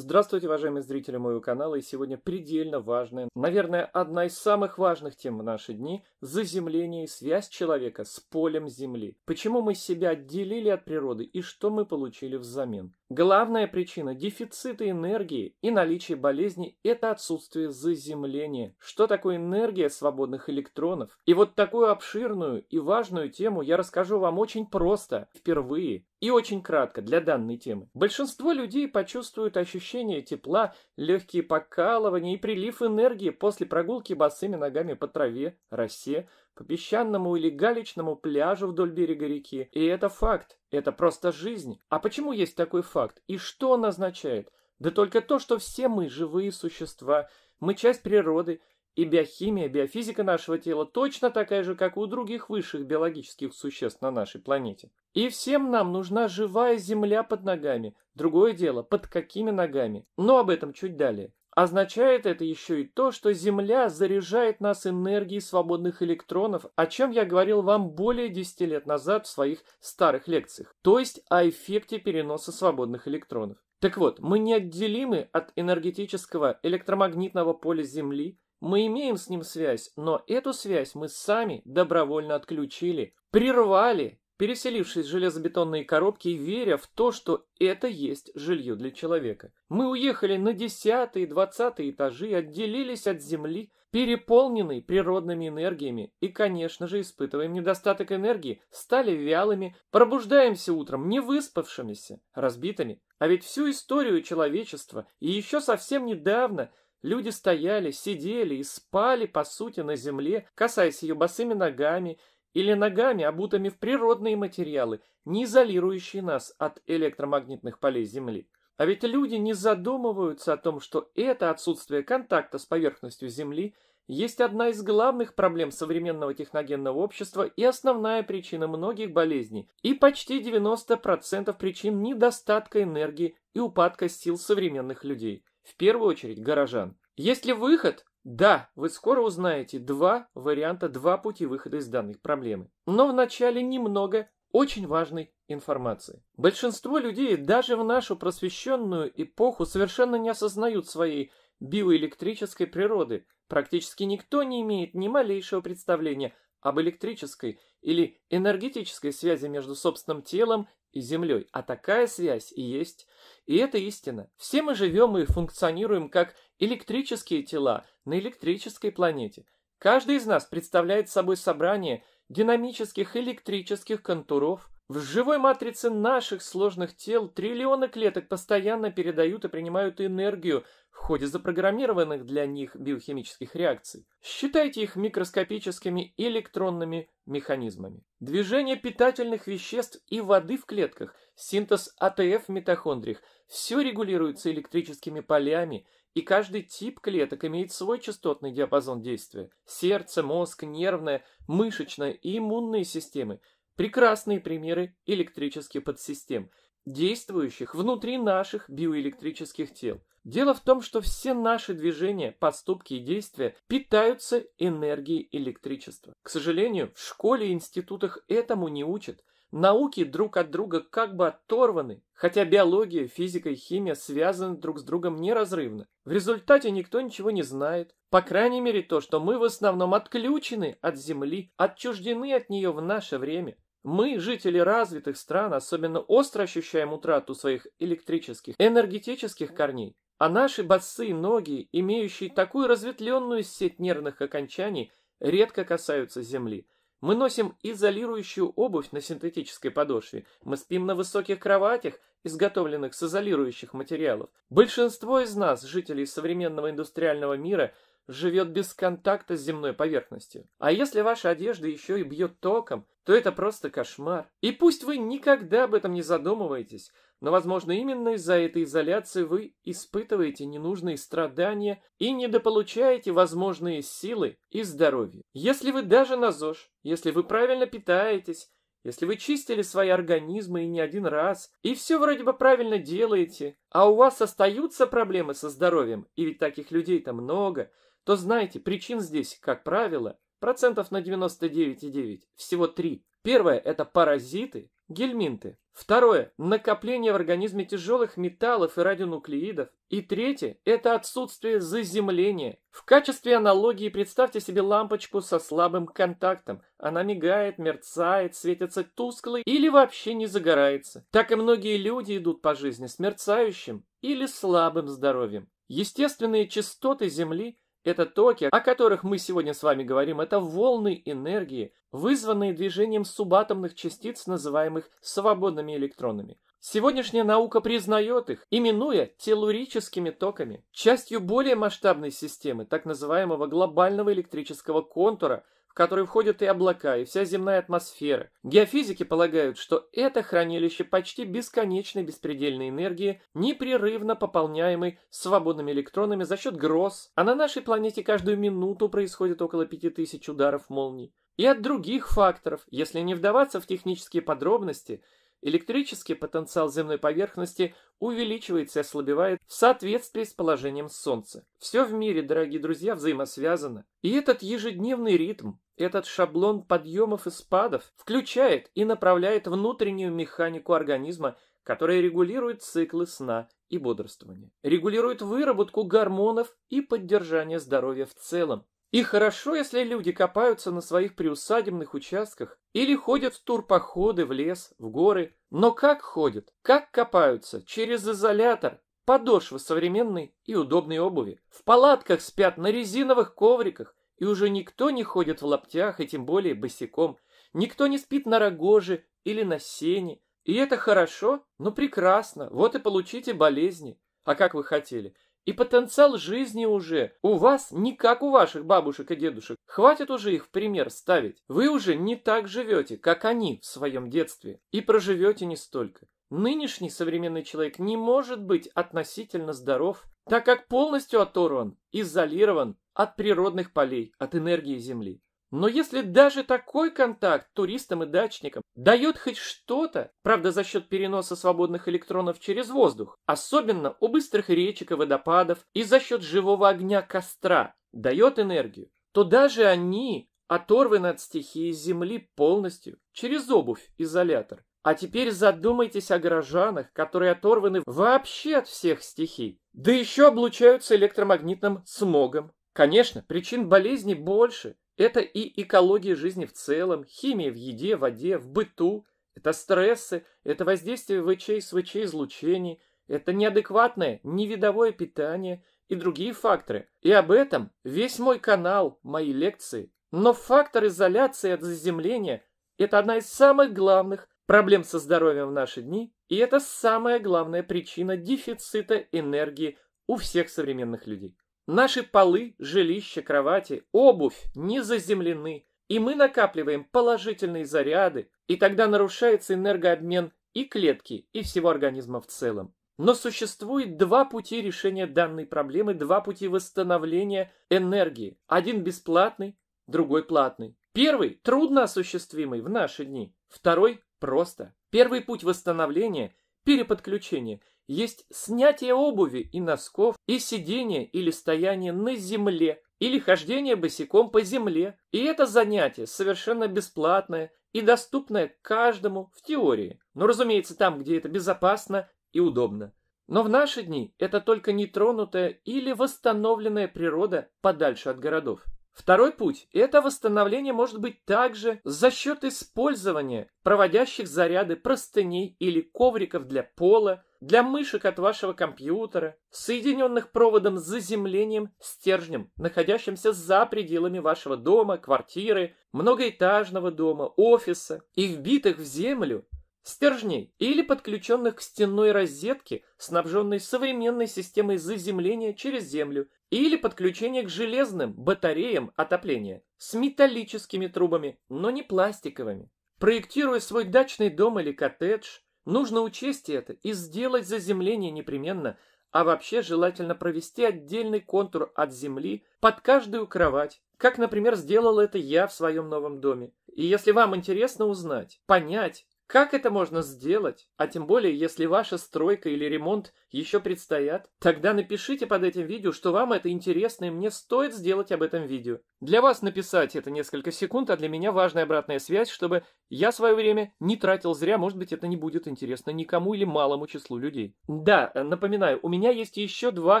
Здравствуйте, уважаемые зрители моего канала, и сегодня предельно важная, наверное, одна из самых важных тем в наши дни – заземление и связь человека с полем Земли. Почему мы себя отделили от природы и что мы получили взамен? Главная причина дефицита энергии и наличие болезни – это отсутствие заземления. Что такое энергия свободных электронов? И вот такую обширную и важную тему я расскажу вам очень просто, впервые. И очень кратко для данной темы. Большинство людей почувствуют ощущение тепла, легкие покалывания и прилив энергии после прогулки босыми ногами по траве, росе, по песчаному или галечному пляжу вдоль берега реки. И это факт, это просто жизнь. А почему есть такой факт? И что он означает? Да только то, что все мы живые существа, мы часть природы, и биохимия, биофизика нашего тела точно такая же, как у других высших биологических существ на нашей планете. И всем нам нужна живая земля под ногами. Другое дело, под какими ногами. Но об этом чуть далее. Означает это еще и то, что Земля заряжает нас энергией свободных электронов, о чем я говорил вам более 10 лет назад в своих старых лекциях, то есть о эффекте переноса свободных электронов. Так вот, мы неотделимы от энергетического электромагнитного поля Земли, мы имеем с ним связь, но эту связь мы сами добровольно отключили, прервали переселившись в железобетонные коробки и веря в то, что это есть жилье для человека. Мы уехали на десятые, двадцатые этажи, отделились от земли, переполненной природными энергиями и, конечно же, испытываем недостаток энергии, стали вялыми, пробуждаемся утром не выспавшимися, разбитыми. А ведь всю историю человечества и еще совсем недавно – Люди стояли, сидели и спали, по сути, на земле, касаясь ее босыми ногами или ногами, обутыми в природные материалы, не изолирующие нас от электромагнитных полей Земли. А ведь люди не задумываются о том, что это отсутствие контакта с поверхностью Земли есть одна из главных проблем современного техногенного общества и основная причина многих болезней, и почти 90% причин недостатка энергии и упадка сил современных людей, в первую очередь горожан. Есть ли выход? Да, вы скоро узнаете два варианта, два пути выхода из данной проблемы. Но вначале немного очень важной информации. Большинство людей даже в нашу просвещенную эпоху совершенно не осознают своей биоэлектрической природы. Практически никто не имеет ни малейшего представления об электрической или энергетической связи между собственным телом и Землей, а такая связь и есть. И это истина. Все мы живем и функционируем как электрические тела на электрической планете. Каждый из нас представляет собой собрание динамических электрических контуров – в живой матрице наших сложных тел триллионы клеток постоянно передают и принимают энергию в ходе запрограммированных для них биохимических реакций. Считайте их микроскопическими электронными механизмами. Движение питательных веществ и воды в клетках, синтез АТФ в митохондриях – все регулируется электрическими полями, и каждый тип клеток имеет свой частотный диапазон действия. Сердце, мозг, нервная, мышечная и иммунные системы – Прекрасные примеры электрических подсистем, действующих внутри наших биоэлектрических тел. Дело в том, что все наши движения, поступки и действия питаются энергией электричества. К сожалению, в школе и институтах этому не учат. Науки друг от друга как бы оторваны, хотя биология, физика и химия связаны друг с другом неразрывно. В результате никто ничего не знает. По крайней мере то, что мы в основном отключены от Земли, отчуждены от нее в наше время. Мы, жители развитых стран, особенно остро ощущаем утрату своих электрических, энергетических корней, а наши босые ноги, имеющие такую разветвленную сеть нервных окончаний, редко касаются земли. Мы носим изолирующую обувь на синтетической подошве, мы спим на высоких кроватях, изготовленных с изолирующих материалов. Большинство из нас, жителей современного индустриального мира – живет без контакта с земной поверхностью. А если ваша одежда еще и бьет током, то это просто кошмар. И пусть вы никогда об этом не задумываетесь, но, возможно, именно из-за этой изоляции вы испытываете ненужные страдания и недополучаете возможные силы и здоровье. Если вы даже на ЗОЖ, если вы правильно питаетесь, если вы чистили свои организмы и не один раз, и все вроде бы правильно делаете, а у вас остаются проблемы со здоровьем, и ведь таких людей-то много, то знаете причин здесь, как правило, процентов на 99,9 всего три. Первое – это паразиты, гельминты. Второе – накопление в организме тяжелых металлов и радионуклеидов. И третье – это отсутствие заземления. В качестве аналогии представьте себе лампочку со слабым контактом. Она мигает, мерцает, светится тускло или вообще не загорается. Так и многие люди идут по жизни с мерцающим или слабым здоровьем. Естественные частоты Земли – это токи, о которых мы сегодня с вами говорим, это волны энергии, вызванные движением субатомных частиц, называемых свободными электронами. Сегодняшняя наука признает их, именуя телурическими токами, частью более масштабной системы, так называемого глобального электрического контура – который входят и облака, и вся земная атмосфера. Геофизики полагают, что это хранилище почти бесконечной беспредельной энергии, непрерывно пополняемой свободными электронами за счет гроз, а на нашей планете каждую минуту происходит около 5000 ударов молний. И от других факторов, если не вдаваться в технические подробности – электрический потенциал земной поверхности увеличивается и ослабевает в соответствии с положением Солнца. Все в мире, дорогие друзья, взаимосвязано. И этот ежедневный ритм, этот шаблон подъемов и спадов включает и направляет внутреннюю механику организма, которая регулирует циклы сна и бодрствования, регулирует выработку гормонов и поддержание здоровья в целом. И хорошо, если люди копаются на своих приусадебных участках или ходят в турпоходы в лес, в горы. Но как ходят? Как копаются? Через изолятор, подошвы современной и удобной обуви. В палатках спят на резиновых ковриках, и уже никто не ходит в лаптях и тем более босиком. Никто не спит на рогоже или на сене. И это хорошо? но прекрасно, вот и получите болезни. А как вы хотели? И потенциал жизни уже у вас не как у ваших бабушек и дедушек. Хватит уже их в пример ставить. Вы уже не так живете, как они в своем детстве. И проживете не столько. Нынешний современный человек не может быть относительно здоров, так как полностью оторван, изолирован от природных полей, от энергии Земли. Но если даже такой контакт туристам и дачникам дает хоть что-то, правда за счет переноса свободных электронов через воздух, особенно у быстрых речек и водопадов и за счет живого огня костра дает энергию, то даже они оторваны от стихии Земли полностью через обувь изолятор. А теперь задумайтесь о горожанах, которые оторваны вообще от всех стихий, да еще облучаются электромагнитным смогом, Конечно, причин болезни больше. Это и экология жизни в целом, химия в еде, воде, в быту. Это стрессы, это воздействие ВЧ и СВЧ излучений, это неадекватное, невидовое питание и другие факторы. И об этом весь мой канал, мои лекции. Но фактор изоляции от заземления – это одна из самых главных проблем со здоровьем в наши дни, и это самая главная причина дефицита энергии у всех современных людей. Наши полы, жилища, кровати, обувь не заземлены, и мы накапливаем положительные заряды, и тогда нарушается энергообмен и клетки, и всего организма в целом. Но существует два пути решения данной проблемы, два пути восстановления энергии. Один бесплатный, другой платный. Первый – трудно осуществимый в наши дни. Второй – просто. Первый путь восстановления – переподключение – есть снятие обуви и носков, и сидение или стояние на земле, или хождение босиком по земле. И это занятие совершенно бесплатное и доступное каждому в теории. Но, разумеется, там, где это безопасно и удобно. Но в наши дни это только нетронутая или восстановленная природа подальше от городов. Второй путь – это восстановление может быть также за счет использования проводящих заряды простыней или ковриков для пола, для мышек от вашего компьютера, соединенных проводом с заземлением стержнем, находящимся за пределами вашего дома, квартиры, многоэтажного дома, офиса и вбитых в землю стержней или подключенных к стенной розетке, снабженной современной системой заземления через землю или подключения к железным батареям отопления с металлическими трубами, но не пластиковыми. Проектируя свой дачный дом или коттедж, Нужно учесть это и сделать заземление непременно, а вообще желательно провести отдельный контур от земли под каждую кровать, как, например, сделал это я в своем новом доме. И если вам интересно узнать, понять, как это можно сделать? А тем более, если ваша стройка или ремонт еще предстоят, тогда напишите под этим видео, что вам это интересно и мне стоит сделать об этом видео. Для вас написать это несколько секунд, а для меня важная обратная связь, чтобы я свое время не тратил зря, может быть это не будет интересно никому или малому числу людей. Да, напоминаю, у меня есть еще два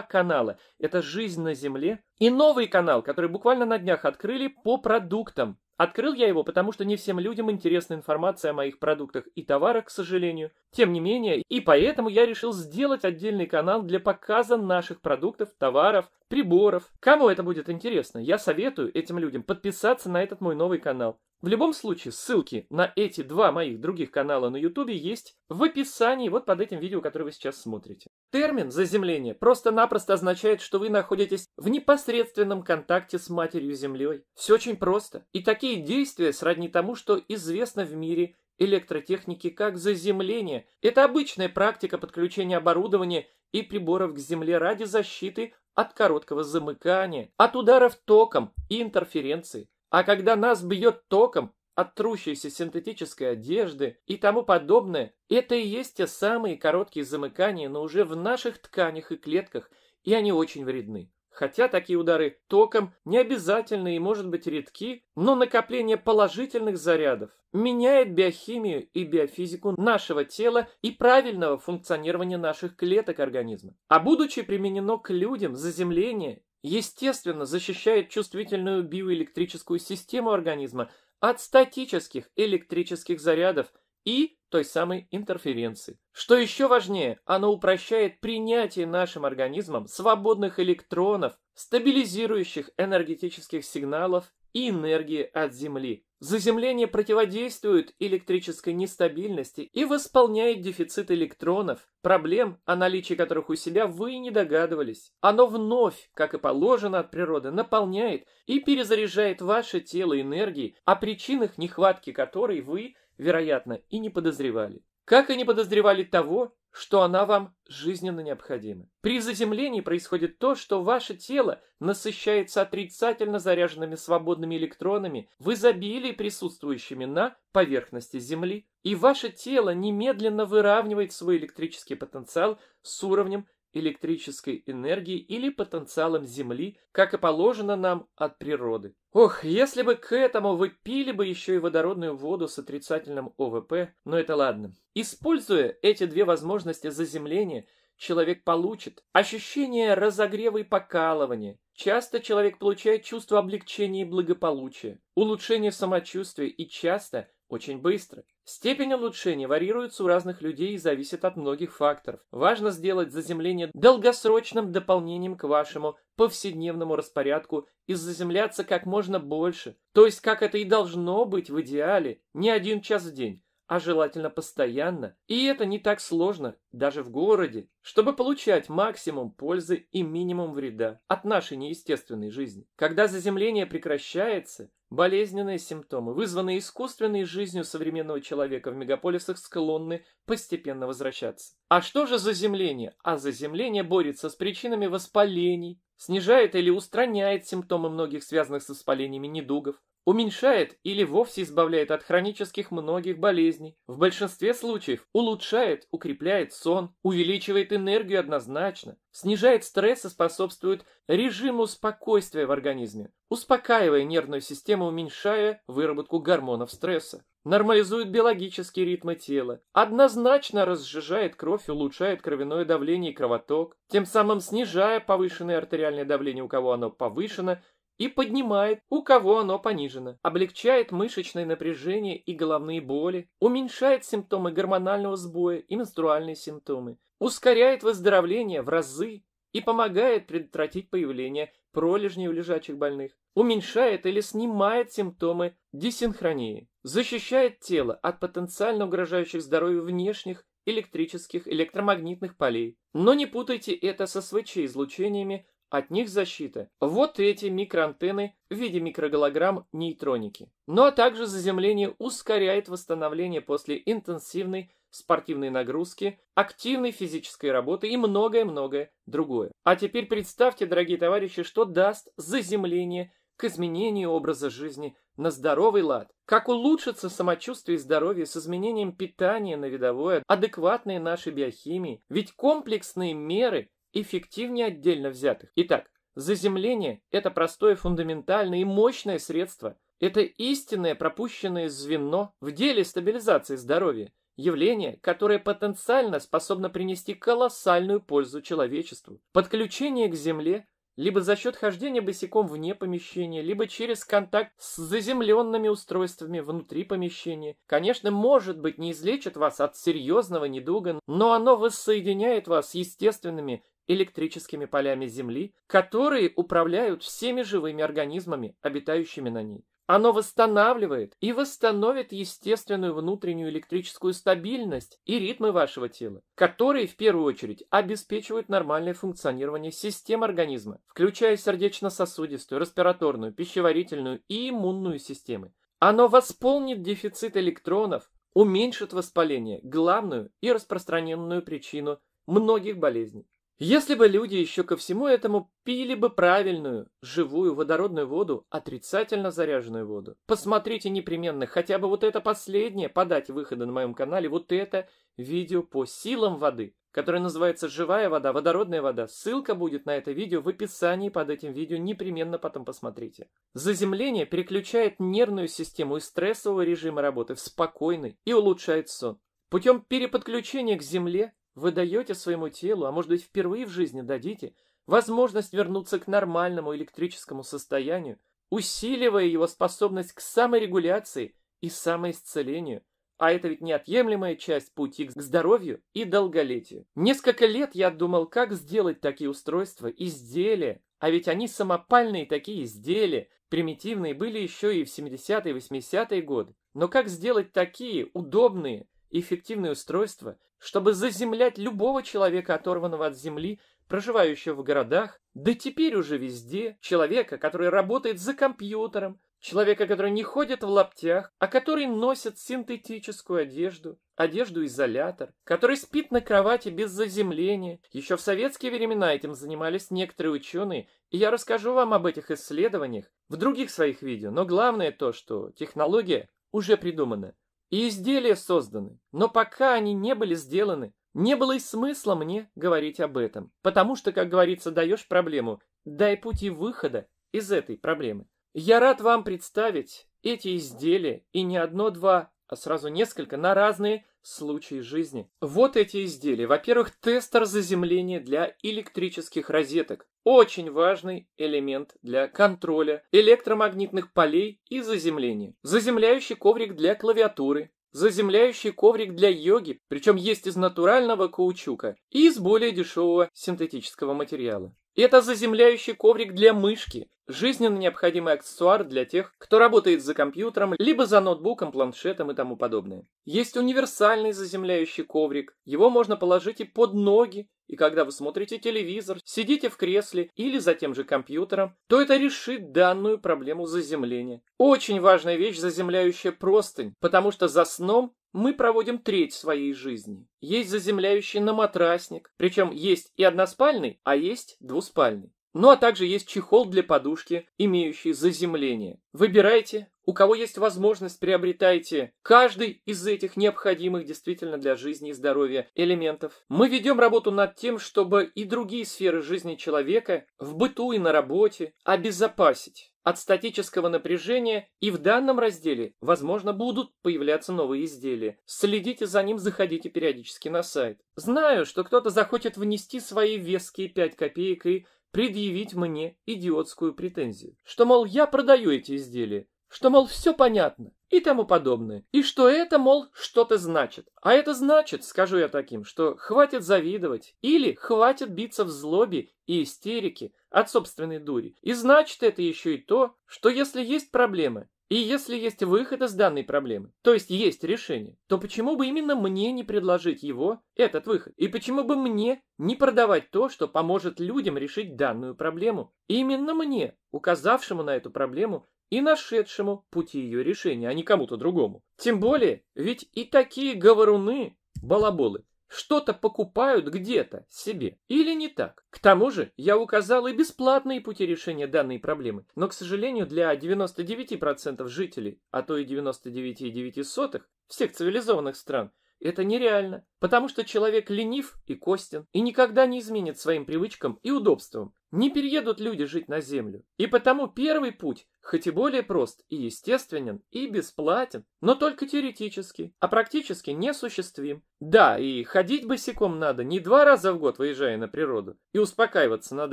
канала. Это «Жизнь на Земле» и новый канал, который буквально на днях открыли по продуктам. Открыл я его, потому что не всем людям интересна информация о моих продуктах и товарах, к сожалению. Тем не менее, и поэтому я решил сделать отдельный канал для показа наших продуктов, товаров, приборов. Кому это будет интересно, я советую этим людям подписаться на этот мой новый канал. В любом случае, ссылки на эти два моих других канала на YouTube есть в описании вот под этим видео, которое вы сейчас смотрите. Термин «заземление» просто-напросто означает, что вы находитесь в непосредственном контакте с Матерью Землей. Все очень просто. И такие действия сродни тому, что известно в мире электротехники как заземление. Это обычная практика подключения оборудования и приборов к Земле ради защиты от короткого замыкания, от ударов током и интерференции. А когда нас бьет током от трущейся синтетической одежды и тому подобное, это и есть те самые короткие замыкания, но уже в наших тканях и клетках, и они очень вредны. Хотя такие удары током не обязательны и, может быть, редки, но накопление положительных зарядов меняет биохимию и биофизику нашего тела и правильного функционирования наших клеток организма. А будучи применено к людям, заземление естественно, защищает чувствительную биоэлектрическую систему организма от статических электрических зарядов и той самой интерференции. Что еще важнее, оно упрощает принятие нашим организмом свободных электронов, стабилизирующих энергетических сигналов и энергии от Земли, Заземление противодействует электрической нестабильности и восполняет дефицит электронов, проблем, о наличии которых у себя вы и не догадывались. Оно вновь, как и положено от природы, наполняет и перезаряжает ваше тело энергией, о причинах нехватки которой вы, вероятно, и не подозревали. Как они подозревали того, что она вам жизненно необходима. При заземлении происходит то, что ваше тело насыщается отрицательно заряженными свободными электронами в изобилии, присутствующими на поверхности Земли, и ваше тело немедленно выравнивает свой электрический потенциал с уровнем электрической энергией или потенциалом Земли, как и положено нам от природы. Ох, если бы к этому вы пили бы еще и водородную воду с отрицательным ОВП, но это ладно. Используя эти две возможности заземления, человек получит ощущение разогрева и покалывания. Часто человек получает чувство облегчения и благополучия, улучшение самочувствия и часто – очень быстро. Степень улучшения варьируется у разных людей и зависит от многих факторов. Важно сделать заземление долгосрочным дополнением к вашему повседневному распорядку и заземляться как можно больше. То есть, как это и должно быть в идеале, не один час в день, а желательно постоянно. И это не так сложно, даже в городе, чтобы получать максимум пользы и минимум вреда от нашей неестественной жизни. Когда заземление прекращается, Болезненные симптомы, вызванные искусственной жизнью современного человека в мегаполисах, склонны постепенно возвращаться. А что же заземление? А заземление борется с причинами воспалений, снижает или устраняет симптомы многих связанных с воспалениями недугов, уменьшает или вовсе избавляет от хронических многих болезней, в большинстве случаев улучшает, укрепляет сон, увеличивает энергию однозначно, снижает стресс и способствует режиму спокойствия в организме, успокаивая нервную систему, уменьшая выработку гормонов стресса, нормализует биологические ритмы тела, однозначно разжижает кровь, улучшает кровяное давление и кровоток, тем самым снижая повышенное артериальное давление, у кого оно повышено, и поднимает, у кого оно понижено, облегчает мышечное напряжение и головные боли, уменьшает симптомы гормонального сбоя и менструальные симптомы, ускоряет выздоровление в разы и помогает предотвратить появление пролежней у лежачих больных, уменьшает или снимает симптомы дисинхронии, защищает тело от потенциально угрожающих здоровью внешних электрических, электромагнитных полей. Но не путайте это со СВЧ-излучениями, от них защита. Вот эти микроантенны в виде микрогалограмм нейтроники. Ну а также заземление ускоряет восстановление после интенсивной спортивной нагрузки, активной физической работы и многое-многое другое. А теперь представьте, дорогие товарищи, что даст заземление к изменению образа жизни на здоровый лад. Как улучшится самочувствие и здоровье с изменением питания на видовое, адекватные нашей биохимии. Ведь комплексные меры эффективнее отдельно взятых. Итак, заземление – это простое, фундаментальное и мощное средство. Это истинное пропущенное звено в деле стабилизации здоровья, явление, которое потенциально способно принести колоссальную пользу человечеству. Подключение к Земле либо за счет хождения босиком вне помещения, либо через контакт с заземленными устройствами внутри помещения. Конечно, может быть, не излечит вас от серьезного недуга, но оно воссоединяет вас с естественными электрическими полями Земли, которые управляют всеми живыми организмами, обитающими на ней. Оно восстанавливает и восстановит естественную внутреннюю электрическую стабильность и ритмы вашего тела, которые в первую очередь обеспечивают нормальное функционирование систем организма, включая сердечно-сосудистую, респираторную, пищеварительную и иммунную системы. Оно восполнит дефицит электронов, уменьшит воспаление, главную и распространенную причину многих болезней. Если бы люди еще ко всему этому пили бы правильную, живую водородную воду, отрицательно заряженную воду. Посмотрите непременно хотя бы вот это последнее, подать выходы на моем канале, вот это видео по силам воды, которое называется «Живая вода, водородная вода». Ссылка будет на это видео в описании под этим видео, непременно потом посмотрите. Заземление переключает нервную систему из стрессового режима работы в спокойный и улучшает сон. Путем переподключения к Земле вы даете своему телу, а может быть впервые в жизни дадите, возможность вернуться к нормальному электрическому состоянию, усиливая его способность к саморегуляции и самоисцелению. А это ведь неотъемлемая часть пути к здоровью и долголетию. Несколько лет я думал, как сделать такие устройства, изделия. А ведь они самопальные такие изделия, примитивные были еще и в 70-е 80-е годы. Но как сделать такие, удобные, эффективное устройство, чтобы заземлять любого человека, оторванного от земли, проживающего в городах, да теперь уже везде, человека, который работает за компьютером, человека, который не ходит в лаптях, а который носит синтетическую одежду, одежду-изолятор, который спит на кровати без заземления. Еще в советские времена этим занимались некоторые ученые, и я расскажу вам об этих исследованиях в других своих видео, но главное то, что технология уже придумана и изделия созданы, но пока они не были сделаны, не было и смысла мне говорить об этом, потому что, как говорится, даешь проблему, дай пути выхода из этой проблемы. Я рад вам представить эти изделия и не одно-два, а сразу несколько на разные случай жизни. Вот эти изделия. Во-первых, тестер заземления для электрических розеток. Очень важный элемент для контроля электромагнитных полей и заземления. Заземляющий коврик для клавиатуры. Заземляющий коврик для йоги, причем есть из натурального каучука и из более дешевого синтетического материала. Это заземляющий коврик для мышки, жизненно необходимый аксессуар для тех, кто работает за компьютером, либо за ноутбуком, планшетом и тому подобное. Есть универсальный заземляющий коврик, его можно положить и под ноги, и когда вы смотрите телевизор, сидите в кресле или за тем же компьютером, то это решит данную проблему заземления. Очень важная вещь заземляющая простынь, потому что за сном мы проводим треть своей жизни. Есть заземляющий на матрасник, причем есть и односпальный, а есть двуспальный. Ну а также есть чехол для подушки, имеющий заземление. Выбирайте, у кого есть возможность, приобретайте каждый из этих необходимых действительно для жизни и здоровья элементов. Мы ведем работу над тем, чтобы и другие сферы жизни человека в быту и на работе обезопасить от статического напряжения, и в данном разделе, возможно, будут появляться новые изделия. Следите за ним, заходите периодически на сайт. Знаю, что кто-то захочет внести свои веские 5 копеек и предъявить мне идиотскую претензию, что, мол, я продаю эти изделия, что, мол, все понятно и тому подобное, и что это, мол, что-то значит. А это значит, скажу я таким, что хватит завидовать или хватит биться в злобе и истерике от собственной дури. И значит это еще и то, что если есть проблемы, и если есть выход из данной проблемы, то есть есть решение, то почему бы именно мне не предложить его, этот выход? И почему бы мне не продавать то, что поможет людям решить данную проблему? Именно мне, указавшему на эту проблему и нашедшему пути ее решения, а не кому-то другому. Тем более, ведь и такие говоруны, балаболы, что-то покупают где-то себе. Или не так? К тому же я указал и бесплатные пути решения данной проблемы. Но, к сожалению, для 99% жителей, а то и 99,9% всех цивилизованных стран – это нереально, потому что человек ленив и костен, и никогда не изменит своим привычкам и удобствам. Не переедут люди жить на землю. И потому первый путь, хоть и более прост и естественен, и бесплатен, но только теоретически, а практически неосуществим. Да, и ходить босиком надо не два раза в год, выезжая на природу, и успокаиваться над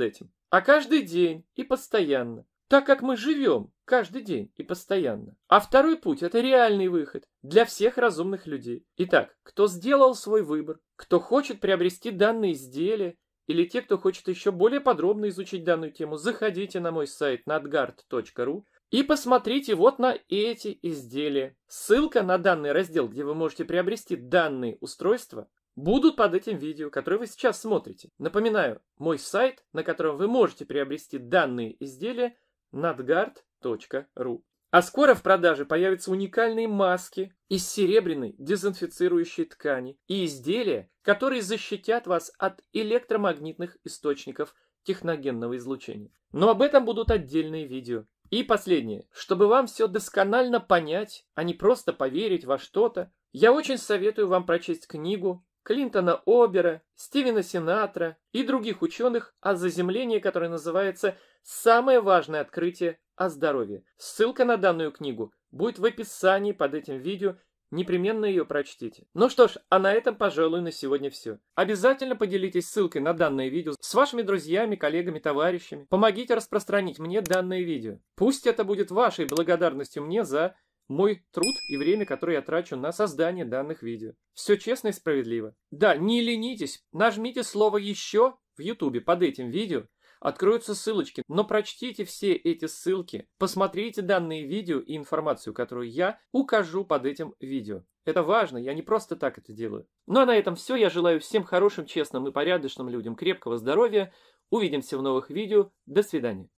этим, а каждый день и постоянно так как мы живем каждый день и постоянно. А второй путь – это реальный выход для всех разумных людей. Итак, кто сделал свой выбор, кто хочет приобрести данные изделия, или те, кто хочет еще более подробно изучить данную тему, заходите на мой сайт nadgard.ru и посмотрите вот на эти изделия. Ссылка на данный раздел, где вы можете приобрести данные устройства, будут под этим видео, которое вы сейчас смотрите. Напоминаю, мой сайт, на котором вы можете приобрести данные изделия – надгард.ру. А скоро в продаже появятся уникальные маски из серебряной дезинфицирующей ткани и изделия, которые защитят вас от электромагнитных источников техногенного излучения. Но об этом будут отдельные видео. И последнее. Чтобы вам все досконально понять, а не просто поверить во что-то, я очень советую вам прочесть книгу Клинтона Обера, Стивена Синатра и других ученых о заземлении, которое называется «Самое важное открытие о здоровье». Ссылка на данную книгу будет в описании под этим видео, непременно ее прочтите. Ну что ж, а на этом, пожалуй, на сегодня все. Обязательно поделитесь ссылкой на данное видео с вашими друзьями, коллегами, товарищами. Помогите распространить мне данное видео. Пусть это будет вашей благодарностью мне за мой труд и время, которое я трачу на создание данных видео. Все честно и справедливо. Да, не ленитесь, нажмите слово «Еще» в YouTube под этим видео, откроются ссылочки, но прочтите все эти ссылки, посмотрите данные видео и информацию, которую я укажу под этим видео. Это важно, я не просто так это делаю. Ну а на этом все, я желаю всем хорошим, честным и порядочным людям крепкого здоровья, увидимся в новых видео, до свидания.